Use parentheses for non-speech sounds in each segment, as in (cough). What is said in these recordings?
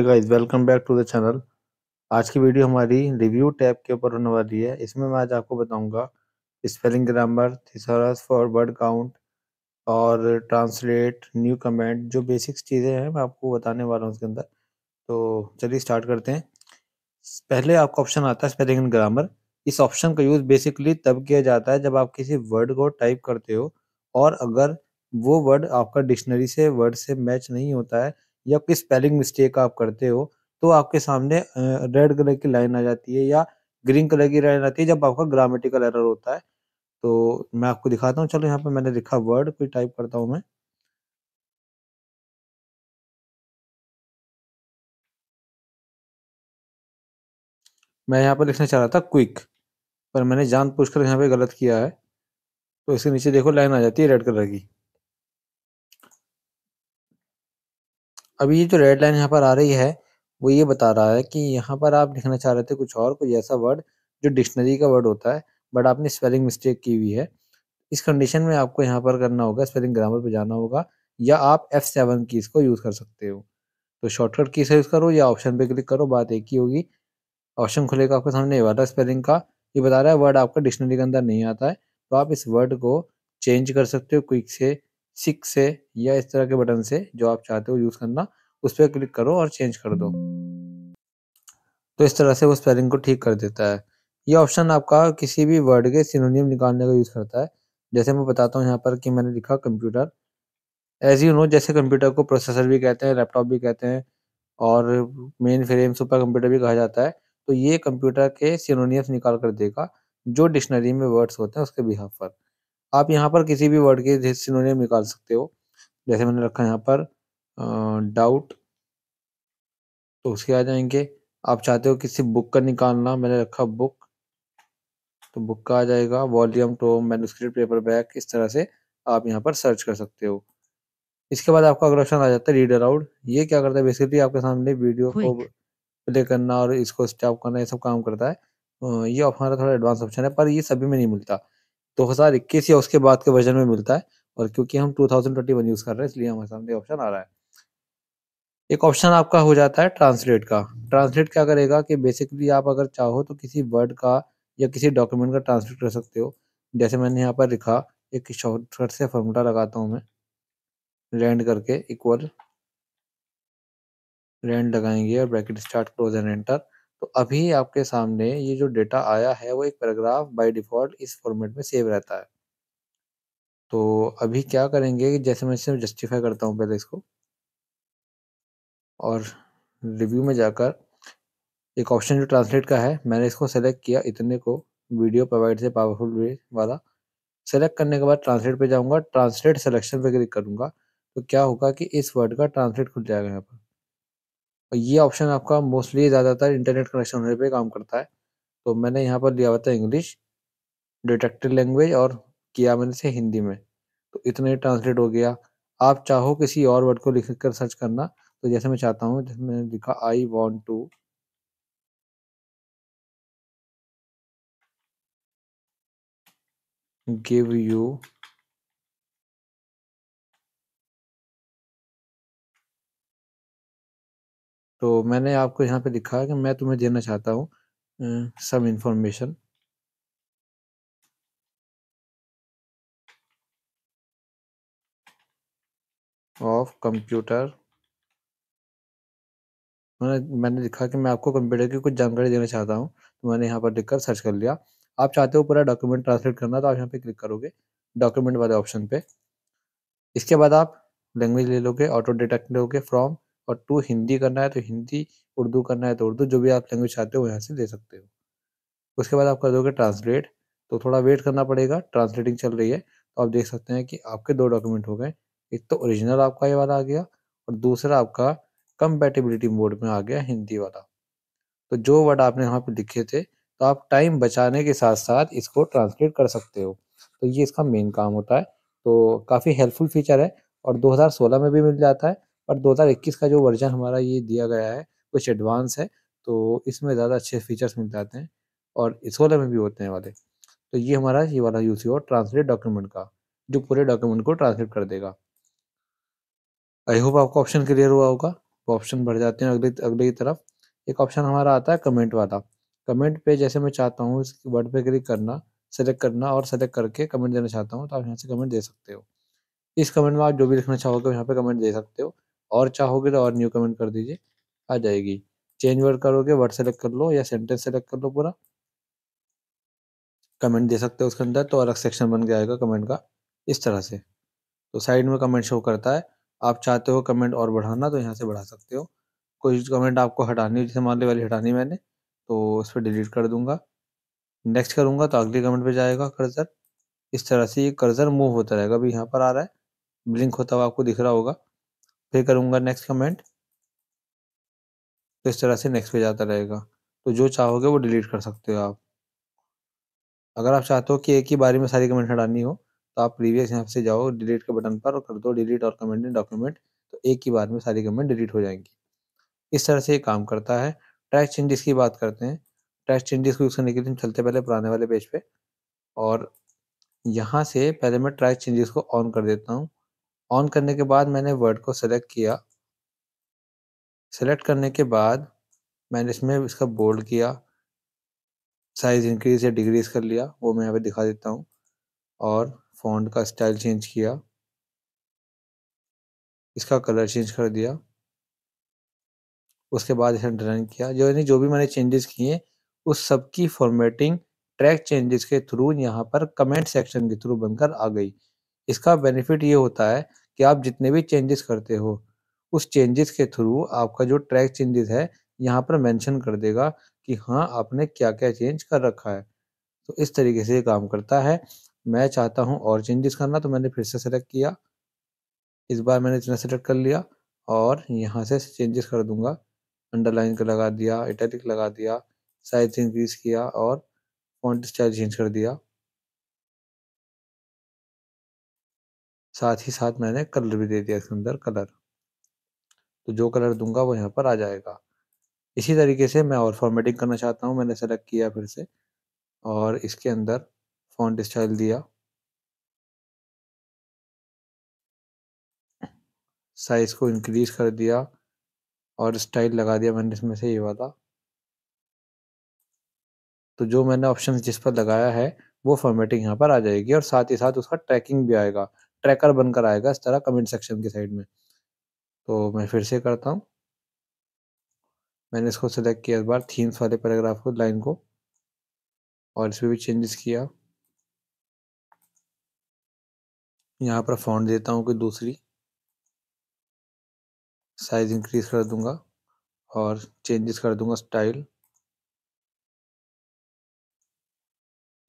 guys welcome back to the channel आज की video हमारी रिव्यू टैब के ऊपर होने वाली है इसमें मैं आज आपको बताऊंगा spelling grammar thesaurus for word count और ट्रांसलेट न्यू कमेंट जो बेसिक्स चीज़ें हैं मैं आपको बताने वाला हूँ उसके अंदर तो चलिए स्टार्ट करते हैं पहले आपका ऑप्शन आता है स्पेलिंग एंड ग्रामर इस ऑप्शन का यूज़ बेसिकली तब किया जाता है जब आप किसी वर्ड को टाइप करते हो और अगर वो वर्ड आपका डिक्शनरी से वर्ड से मैच नहीं होता है या कोई स्पेलिंग मिस्टेक आप करते हो तो आपके सामने रेड कलर की लाइन आ जाती है या ग्रीन कलर की लाइन आती है जब आपका ग्रामेटिकल एरर होता है तो मैं आपको दिखाता हूँ चलो यहाँ पे मैंने लिखा वर्ड कोई टाइप करता हूँ मैं मैं यहाँ पर लिखना चाह रहा था क्विक पर मैंने जान पूछ कर यहाँ पे गलत किया है तो इसके नीचे देखो लाइन आ जाती है रेड कलर की अभी ये जो रेड लाइन यहाँ पर आ रही है वो ये बता रहा है कि यहाँ पर आप लिखना चाह रहे थे कुछ और कोई ऐसा वर्ड जो डिक्शनरी का वर्ड होता है बट आपने स्पेलिंग मिस्टेक की हुई है इस कंडीशन में आपको यहाँ पर करना होगा स्पेलिंग ग्रामर पर जाना होगा या आप एफ सेवन कीज़ को यूज़ कर सकते हो तो शॉर्टकट की से यूज़ करो या ऑप्शन पे क्लिक करो बात एक ही होगी ऑप्शन खुलेगा आपके सामने ये वाला स्पेलिंग का ये बता रहा है वर्ड आपका डिक्शनरी के अंदर नहीं आता है तो आप इस वर्ड को चेंज कर सकते हो क्विक से सिक्स से या इस तरह के बटन से जो आप चाहते हो यूज़ करना उस पर क्लिक करो और चेंज कर दो तो इस तरह से वो स्पेलिंग को ठीक कर देता है ये ऑप्शन आपका किसी भी वर्ड के सिनोनियम निकालने का यूज़ करता है जैसे मैं बताता हूँ यहाँ पर कि मैंने लिखा कंप्यूटर एज यू नो जैसे कंप्यूटर को प्रोसेसर भी कहते हैं लैपटॉप भी कहते हैं और मेन फ्रेम सुपर कंप्यूटर भी कहा जाता है तो ये कंप्यूटर के सिनोनियम्स निकाल कर देगा जो डिक्शनरी में वर्ड्स होते हैं उसके बिहाफ पर आप यहाँ पर किसी भी वर्ड के सिनोनियम निकाल सकते हो जैसे मैंने रखा यहाँ पर डाउट तो उसके आ जाएंगे आप चाहते हो किसी बुक का निकालना मैंने रखा बुक तो बुक का आ जाएगा volume tome manuscript paperback इस तरह से आप यहाँ पर सर्च कर सकते हो इसके बाद आपका अगला ऑप्शन आ जाता है रीडर आउट ये क्या करता है बेसिकली आपके सामने वीडियो को प्ले करना और इसको स्टॉप करना ये सब काम करता है ये हमारा थोड़ा एडवांस ऑप्शन है पर ये सभी में नहीं मिलता 2021 या उसके बाद के वर्जन में मिलता है और क्योंकि हम 2021 यूज कर रहे हैं इसलिए हमारे सामने ऑप्शन आ रहा है एक ऑप्शन आपका हो जाता है ट्रांसलेट का ट्रांसलेट क्या करेगा कि बेसिकली आप अगर चाहो तो किसी वर्ड का या किसी डॉक्यूमेंट का ट्रांसलेट कर सकते हो जैसे मैंने यहाँ पर लिखा एक शॉर्टकट से फॉर्मूला लगाता हूँ मैं लैंड करके इक्वल लैंड लगाएंगे और bracket start close and enter तो अभी आपके सामने ये जो डेटा आया है वो एक पैराग्राफ बाय डिफ़ॉल्ट इस फॉर्मेट में सेव रहता है तो अभी क्या करेंगे कि जैसे मैं इसे जस्टिफाई करता हूँ पहले इसको और रिव्यू में जाकर एक ऑप्शन जो ट्रांसलेट का है मैंने इसको सेलेक्ट किया इतने को वीडियो प्रोवाइड से पावरफुल वे वाला सेलेक्ट करने के बाद ट्रांसलेट पे जाऊंगा ट्रांसलेट सिलेक्शन पे क्लिक करूंगा तो क्या होगा कि इस वर्ड का ट्रांसलेट खुल जाएगा यहाँ पर और ये ऑप्शन आपका मोस्टली ज़्यादातर इंटरनेट कनेक्शन होने पे काम करता है तो मैंने यहाँ पर लिया हुआ था इंग्लिश डिटेक्टिव लैंग्वेज और किया मैंने से हिंदी में तो इतने ट्रांसलेट हो गया आप चाहो किसी और वर्ड को लिख कर सर्च करना तो जैसे मैं चाहता हूँ जैसे मैंने लिखा I want to give you तो मैंने आपको यहाँ पे लिखा है कि मैं तुम्हें देना चाहता हूँ सम इंफॉर्मेशन ऑफ कंप्यूटर मैंने मैंने लिखा कि मैं आपको कंप्यूटर की कुछ जानकारी देना चाहता हूँ तो मैंने यहाँ पर लिखकर सर्च कर लिया आप चाहते हो पूरा डॉक्यूमेंट ट्रांसलेट करना तो आप यहाँ पे क्लिक करोगे डॉक्यूमेंट वाले ऑप्शन पे इसके बाद आप लैंग्वेज ले लोगे ऑटो डिटेक्ट लोगे फ्रॉम और टू हिंदी करना है तो हिंदी उर्दू करना है तो उर्दू जो भी आप लैंग्वेज चाहते हो यहाँ से ले सकते हो उसके बाद आप कर दोगे ट्रांसलेट तो थोड़ा वेट करना पड़ेगा ट्रांसलेटिंग चल रही है तो आप देख सकते हैं कि आपके दो डॉक्यूमेंट हो गए एक तो ओरिजिनल आपका ये वाला आ गया और दूसरा आपका कंपेटेबिलिटी मोड में आ गया हिंदी वाला तो जो वर्ड आपने यहाँ पर लिखे थे तो आप टाइम बचाने के साथ साथ इसको ट्रांसलेट कर सकते हो तो ये इसका मेन काम होता है तो काफ़ी हेल्पफुल फीचर है और 2016 में भी मिल जाता है पर 2021 का जो वर्जन हमारा ये दिया गया है कुछ एडवांस है तो इसमें ज़्यादा अच्छे फीचर्स मिल जाते हैं और इस वाले में भी होते हैं वाले तो ये हमारा ये वाला यूज़ हुआ ट्रांसलेट डॉक्यूमेंट का जो पूरे डॉक्यूमेंट को ट्रांसलेट कर देगा आई होप आपको ऑप्शन क्लियर हुआ होगा ऑप्शन बढ़ जाते हैं अगले अगले की तरफ एक ऑप्शन हमारा आता है कमेंट वाला कमेंट पे जैसे मैं चाहता हूँ इस वर्ड पे क्लिक करना सेलेक्ट करना और सेलेक्ट करके कमेंट देना चाहता हूँ तो आप यहाँ से कमेंट दे सकते हो इस कमेंट में आप जो भी लिखना चाहोगे यहाँ पे कमेंट दे सकते हो और चाहोगे तो और न्यू कमेंट कर दीजिए आ जाएगी चेंज वर्ड करोगे वर्ड सेलेक्ट कर लो या सेंटेंस सेलेक्ट कर लो पूरा कमेंट दे सकते हो उसके अंदर तो अलग सेक्शन बन गया आएगा कमेंट का इस तरह से तो साइड में कमेंट शो करता है आप चाहते हो कमेंट और बढ़ाना तो यहाँ से बढ़ा सकते हो कोई कमेंट आपको हटानी जैसे मान ली वाली हटानी मैंने तो उस पर डिलीट कर दूंगा नेक्स्ट करूंगा तो अगले कमेंट पे जाएगा कर्जर इस तरह से ये कर्जर मूव होता रहेगा अभी यहाँ पर आ रहा है ब्लिंक होता हुआ आपको दिख रहा होगा फिर करूँगा नेक्स्ट कमेंट तो इस तरह से नेक्स्ट पे जाता रहेगा तो जो चाहोगे वो डिलीट कर सकते हो आप अगर आप चाहते हो कि एक ही बारे में सारी कमेंट हटानी हो तो आप प्रीवियस यहाँ से जाओ डिलीट के बटन पर और कर दो डिलीट और कमेंट इन डॉक्यूमेंट तो एक ही बार में सारी कमेंट डिलीट हो जाएंगी इस तरह से ये काम करता है ट्रैक चेंजेस की बात करते हैं ट्रैक चेंजेस को यूज़ करने के लिए चलते पहले पुराने वाले पेज पे और यहाँ से पहले मैं ट्रैक चेंजेस को ऑन कर देता हूँ ऑन करने के बाद मैंने वर्ड को सेलेक्ट किया सेलेक्ट करने के बाद मैंने इसमें इसका बोल्ड किया साइज़ इंक्रीज़ या डिक्रीज़ कर लिया वो मैं यहाँ पे दिखा देता हूँ और फ़ॉन्ट का स्टाइल चेंज किया इसका कलर चेंज कर दिया उसके बाद इसे डन किया जो यानी जो भी मैंने चेंजेस किए उस सब की फॉर्मेटिंग ट्रैक चेंजेस के थ्रू यहाँ पर कमेंट सेक्शन के थ्रू बनकर आ गई इसका बेनिफिट ये होता है कि आप जितने भी चेंजेस करते हो उस चेंजेस के थ्रू आपका जो ट्रैक चेंजेस है यहाँ पर मेंशन कर देगा कि हाँ आपने क्या क्या चेंज कर रखा है तो इस तरीके से ये काम करता है मैं चाहता हूँ और चेंजेस करना तो मैंने फिर से सेलेक्ट किया इस बार मैंने इतना सेलेक्ट कर लिया और यहाँ से चेंजेस कर दूंगा अंडरलाइन का लगा दिया इटैलिक लगा दिया साइज इंक्रीज किया और फॉन्ट स्टाइल चेंज कर दिया साथ ही साथ मैंने कलर भी दे दिया इसके अंदर कलर तो जो कलर दूंगा वो यहाँ पर आ जाएगा इसी तरीके से मैं और फॉर्मेटिंग करना चाहता हूँ मैंने सेलेक्ट किया फिर से और इसके अंदर फॉन्ट स्टाइल दिया साइज़ को इंक्रीज कर दिया और स्टाइल लगा दिया मैंने इसमें से ये वाला तो जो मैंने ऑप्शन जिस पर लगाया है वो फॉर्मेटिंग यहाँ पर आ जाएगी और साथ ही साथ उसका ट्रैकिंग भी आएगा ट्रैकर बनकर आएगा इस तरह कमेंट सेक्शन की साइड में तो मैं फिर से करता हूँ मैंने इसको सिलेक्ट किया इस बार थीम्स वाले पैराग्राफ को लाइन को और इसमें भी चेंजेस किया यहाँ पर फॉन्ट देता हूँ कि दूसरी साइज इंक्रीज कर दूंगा और चेंजेस कर दूंगा स्टाइल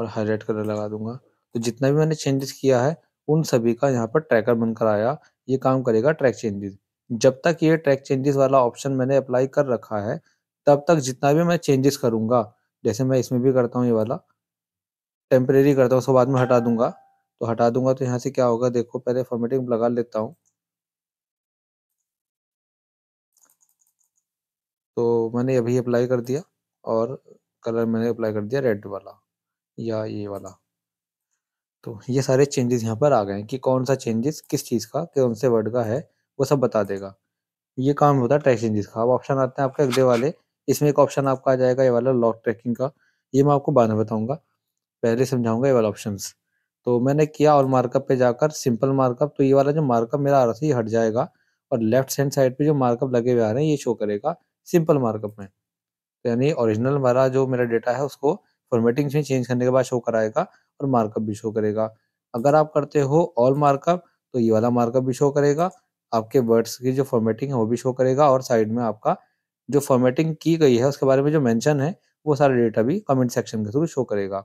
और हाईलाइट कलर लगा दूंगा तो जितना भी मैंने चेंजेस किया है उन सभी का यहाँ पर ट्रैकर बनकर आया ये काम करेगा ट्रैक चेंजेस जब तक ये ट्रैक चेंजेस वाला ऑप्शन मैंने अप्लाई कर रखा है तब तक जितना भी मैं चेंजेस करूँगा जैसे मैं इसमें भी करता हूँ ये वाला टेम्परेरी करता हूँ उसको बाद में हटा दूंगा तो हटा दूंगा तो यहाँ से क्या होगा देखो पहले फॉर्मेटिंग लगा लेता हूँ तो मैंने अभी अप्लाई कर दिया और कलर मैंने अप्लाई कर दिया रेड वाला या ये वाला तो ये सारे चेंजेस यहाँ पर आ गए हैं कि कौन सा चेंजेस किस चीज़ का कौन से वर्ड का है वो सब बता देगा ये काम होता है ट्रैक चेंजेस का अब ऑप्शन आते हैं आपके अगले वाले इसमें एक ऑप्शन आपका आ जाएगा ये वाला लॉक ट्रैकिंग का ये मैं आपको बाद में बताऊंगा पहले समझाऊंगा ये वाला ऑप्शन तो मैंने किया और मार्कअप पे जाकर सिंपल मार्कअप तो ये वाला जो मार्कअप मेरा आ रहा था ये हट जाएगा और लेफ्ट हैंड साइड पे जो मार्कअप लगे हुए आ रहे हैं ये शो करेगा सिंपल मार्कअप में तो यानी ओरिजिनल वाला जो मेरा डेटा है उसको फॉर्मेटिंग में चेंज करने के बाद शो कराएगा और मार्कअप भी शो करेगा अगर आप करते हो ऑल मार्कअप तो ये वाला मार्कअप भी शो करेगा आपके वर्ड्स की जो फॉर्मेटिंग है वो भी शो करेगा और साइड में आपका जो फॉर्मेटिंग की गई है उसके बारे में जो मेंशन है वो सारा डेटा भी कमेंट सेक्शन के थ्रू शो करेगा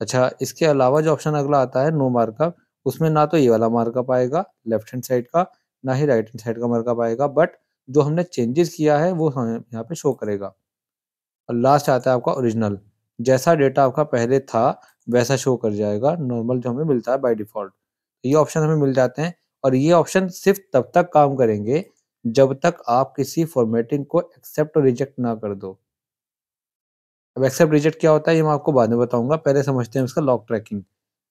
अच्छा इसके अलावा जो ऑप्शन अगला आता है नो मार्कअप उसमें ना तो ये वाला मार्कअप आएगा लेफ्ट हैंड साइड का ना ही राइट हैंड साइड का मार्कअप आएगा बट जो हमने चेंजेस किया है वो हमें यहाँ पे शो करेगा और लास्ट आता है आपका ओरिजिनल जैसा डेटा आपका पहले था वैसा शो कर जाएगा नॉर्मल जो हमें मिलता है बाय डिफॉल्ट तो ये ऑप्शन हमें मिल जाते हैं और ये ऑप्शन सिर्फ तब तक काम करेंगे जब तक आप किसी फॉर्मेटिंग को एक्सेप्ट और रिजेक्ट ना कर दो अब एक्सेप्ट रिजेक्ट क्या होता है ये मैं आपको बाद में बताऊंगा पहले समझते हैं इसका लॉक ट्रैकिंग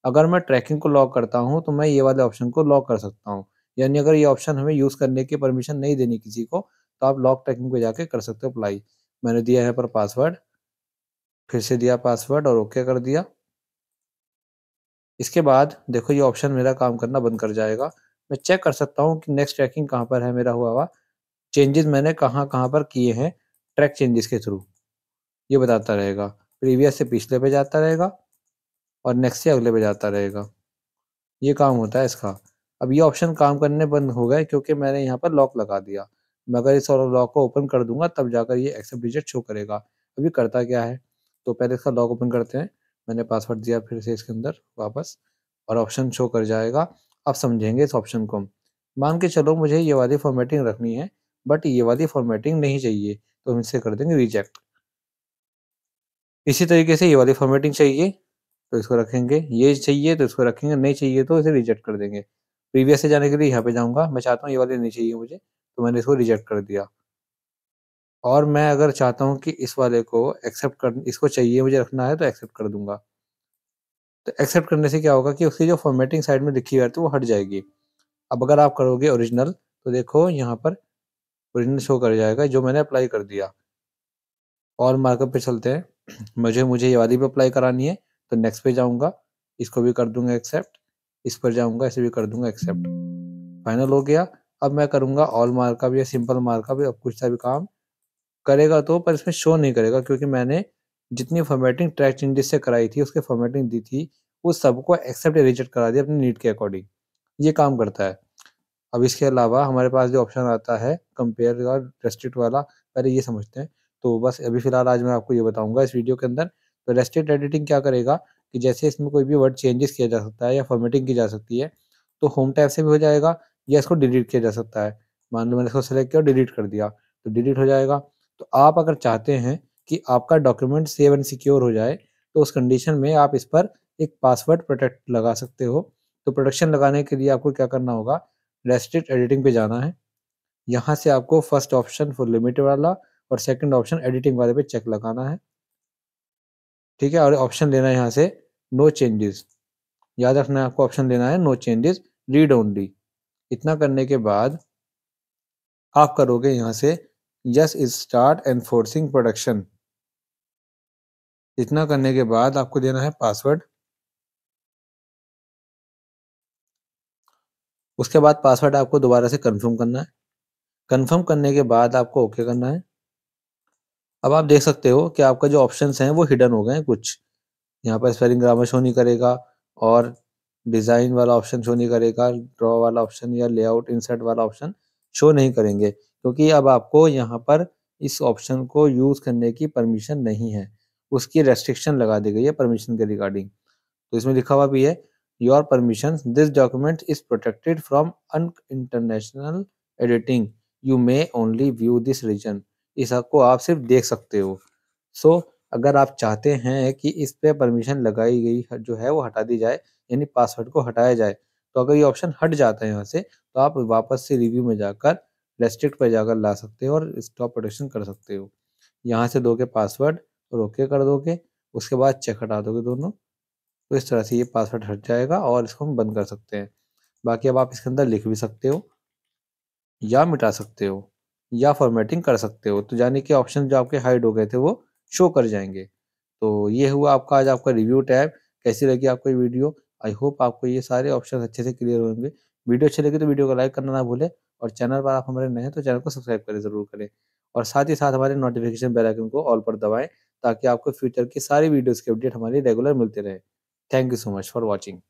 अगर मैं ट्रैकिंग को लॉक करता हूँ तो मैं ये वाले ऑप्शन को लॉक कर सकता हूँ यानी अगर ये ऑप्शन हमें यूज़ करने की परमिशन नहीं देनी किसी को तो आप लॉक ट्रैकिंग पे जाके कर सकते हो अप्लाई मैंने दिया है पर पासवर्ड फिर से दिया पासवर्ड और ओके कर दिया इसके बाद देखो ये ऑप्शन मेरा काम करना बंद कर जाएगा मैं चेक कर सकता हूँ कि नेक्स्ट ट्रैकिंग कहाँ पर है मेरा हुआ हुआ चेंजेस मैंने कहाँ कहाँ पर किए हैं ट्रैक चेंजेस के थ्रू ये बताता रहेगा प्रीवियस से पिछले पे जाता रहेगा और नेक्स्ट से अगले पे जाता रहेगा ये काम होता है इसका अब ये ऑप्शन काम करने बंद हो गए क्योंकि मैंने यहाँ पर लॉक लगा दिया मैं अगर इस लॉक को ओपन कर दूंगा तब जाकर ये एक्सेप्ट डिजिट शो करेगा अभी करता क्या है तो पहले इसका लॉक ओपन करते हैं मैंने पासवर्ड दिया फिर से इसके अंदर वापस और ऑप्शन शो कर जाएगा अब समझेंगे इस ऑप्शन को मान के चलो मुझे ये वाली फॉर्मेटिंग रखनी है बट ये वाली फॉर्मेटिंग नहीं चाहिए तो हम इसे कर देंगे रिजेक्ट इसी तरीके से ये वाली फॉर्मेटिंग चाहिए तो इसको रखेंगे ये चाहिए तो इसको रखेंगे नहीं चाहिए तो इसे रिजेक्ट कर देंगे प्रीवियस से जाने के लिए यहाँ पे जाऊँगा मैं चाहता हूँ ये वाली नहीं चाहिए मुझे तो मैंने इसको रिजेक्ट कर दिया और मैं अगर चाहता हूँ कि इस वाले को एक्सेप्ट कर इसको चाहिए मुझे रखना है तो एक्सेप्ट कर दूंगा तो एक्सेप्ट करने से क्या होगा कि उसकी जो फॉर्मेटिंग साइड में लिखी हुई है तो वो हट जाएगी अब अगर आप करोगे ओरिजिनल तो देखो यहाँ पर ओरिजिनल शो कर जाएगा जो मैंने अप्लाई कर दिया और मार्कअप पे चलते हैं (clears throat) मुझे मुझे ये वाली भी अप्लाई करानी है तो नेक्स्ट पे जाऊँगा इसको भी कर दूंगा एक्सेप्ट इस पर जाऊँगा इसे भी कर दूंगा एक्सेप्ट फाइनल हो गया अब मैं करूँगा ऑल मार्कअप या सिंपल मार्कअप अब कुछ सा भी काम करेगा तो पर इसमें शो नहीं करेगा क्योंकि मैंने जितनी फॉर्मेटिंग ट्रैक चेंजेस से कराई थी उसके फॉर्मेटिंग दी थी वो सबको एक्सेप्ट रिजेक्ट करा दिया अपनी नीड के अकॉर्डिंग ये काम करता है अब इसके अलावा हमारे पास जो ऑप्शन आता है कंपेयर और रेस्ट्रिक्ट वाला पहले ये समझते हैं तो बस अभी फिलहाल आज मैं आपको ये बताऊंगा इस वीडियो के अंदर तो रेस्ट्रिक्ट एडिटिंग क्या करेगा कि जैसे इसमें कोई भी वर्ड चेंजेस किया जा सकता है या फॉर्मेटिंग की जा सकती है तो होम टाइप से भी हो जाएगा या इसको डिलीट किया जा सकता है मान लो मैंने इसको सेलेक्ट किया और डिलीट कर दिया तो डिलीट हो जाएगा तो आप अगर चाहते हैं कि आपका डॉक्यूमेंट सेव एंड सिक्योर हो जाए तो उस कंडीशन में आप इस पर एक पासवर्ड प्रोटेक्ट लगा सकते हो तो प्रोटेक्शन लगाने के लिए आपको क्या करना होगा रेस्ट्रिक्ट एडिटिंग पे जाना है यहाँ से आपको फर्स्ट ऑप्शन फॉर लिमिट वाला और सेकंड ऑप्शन एडिटिंग वाले पे चेक लगाना है ठीक है और ऑप्शन लेना है यहाँ से नो चेंजेस याद रखना है आपको ऑप्शन लेना है नो चेंजेस रीड ओनली इतना करने के बाद आप करोगे यहाँ से yes is start enforcing protection इतना करने के बाद आपको देना है पासवर्ड उसके बाद पासवर्ड आपको दोबारा से कंफर्म करना है कंफर्म करने के बाद आपको ओके okay करना है अब आप देख सकते हो कि आपका जो ऑप्शन हैं वो हिडन हो गए हैं कुछ यहाँ पर स्पेलिंग ग्रामर शो नहीं करेगा और डिज़ाइन वाला ऑप्शन शो नहीं करेगा ड्रॉ वाला ऑप्शन या लेआउट इंसर्ट वाला ऑप्शन शो नहीं करेंगे क्योंकि अब आपको यहाँ पर इस ऑप्शन को यूज़ करने की परमिशन नहीं है उसकी रेस्ट्रिक्शन लगा दी गई है परमिशन के रिगार्डिंग तो इसमें लिखा हुआ भी है your permission this document is protected from unintentional editing you may only view this region इस हक को आप सिर्फ देख सकते हो सो so, अगर आप चाहते हैं कि इस पे परमिशन लगाई गई जो है वो हटा दी जाए यानी पासवर्ड को हटाया जाए तो अगर ये ऑप्शन हट जाता है यहाँ से तो आप वापस से रिव्यू में जाकर रेस्ट्रिक्ट पर जाकर ला सकते हो और स्टॉप प्रोटेक्शन कर सकते हो यहाँ से दोगे पासवर्ड और ओके कर दोगे उसके बाद चेक हटा दोगे दोनों तो इस तरह से ये पासवर्ड हट जाएगा और इसको हम बंद कर सकते हैं बाकी अब आप इसके अंदर लिख भी सकते हो या मिटा सकते हो या फॉर्मेटिंग कर सकते हो तो यानी कि ऑप्शन जो आपके हाइड हो गए थे वो शो कर जाएंगे तो ये हुआ आपका आज आपका रिव्यू टैब कैसी लगी आपको वीडियो आई होप आपको ये सारे ऑप्शन अच्छे से क्लियर होंगे वीडियो अच्छी लगी तो वीडियो को लाइक करना ना भूले और चैनल पर आप हमारे नए हैं तो चैनल को सब्सक्राइब करें जरूर करें और साथ ही साथ हमारे नोटिफिकेशन बेल आइकन को ऑल पर दबाएं ताकि आपको फ्यूचर की सारी वीडियोस की अपडेट हमारी रेगुलर मिलते रहे thank you so much for watching